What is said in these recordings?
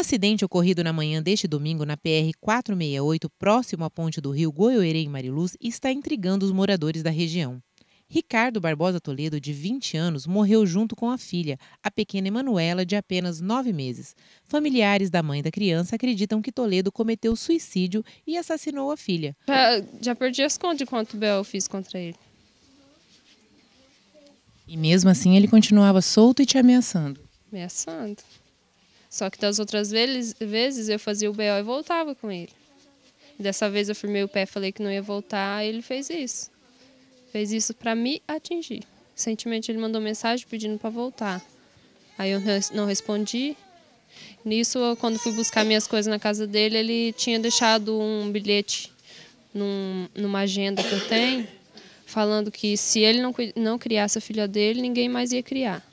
acidente ocorrido na manhã deste domingo na PR 468, próximo à ponte do rio Goiôerê, em Mariluz, está intrigando os moradores da região. Ricardo Barbosa Toledo, de 20 anos, morreu junto com a filha, a pequena Emanuela, de apenas 9 meses. Familiares da mãe da criança acreditam que Toledo cometeu suicídio e assassinou a filha. Já, já perdi as contas de quanto Bel fiz contra ele. E mesmo assim ele continuava solto e te ameaçando. Ameaçando. Só que das outras vezes eu fazia o BO e voltava com ele. Dessa vez eu firmei o pé, falei que não ia voltar, e ele fez isso. Fez isso para me atingir. Recentemente ele mandou mensagem pedindo para voltar. Aí eu não respondi. Nisso, quando fui buscar minhas coisas na casa dele, ele tinha deixado um bilhete num, numa agenda que eu tenho, falando que se ele não, não criasse a filha dele, ninguém mais ia criar.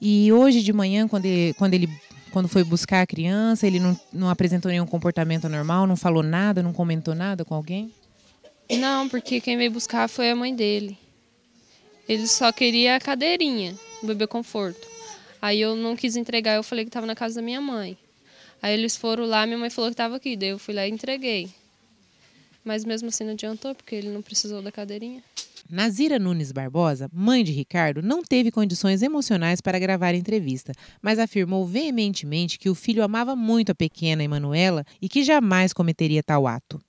E hoje de manhã, quando ele, quando ele quando foi buscar a criança, ele não, não apresentou nenhum comportamento normal, não falou nada, não comentou nada com alguém? Não, porque quem veio buscar foi a mãe dele. Ele só queria a cadeirinha, o bebê conforto. Aí eu não quis entregar, eu falei que estava na casa da minha mãe. Aí eles foram lá, minha mãe falou que estava aqui, daí eu fui lá e entreguei. Mas mesmo assim não adiantou, porque ele não precisou da cadeirinha. Nazira Nunes Barbosa, mãe de Ricardo, não teve condições emocionais para gravar a entrevista, mas afirmou veementemente que o filho amava muito a pequena Emanuela e que jamais cometeria tal ato.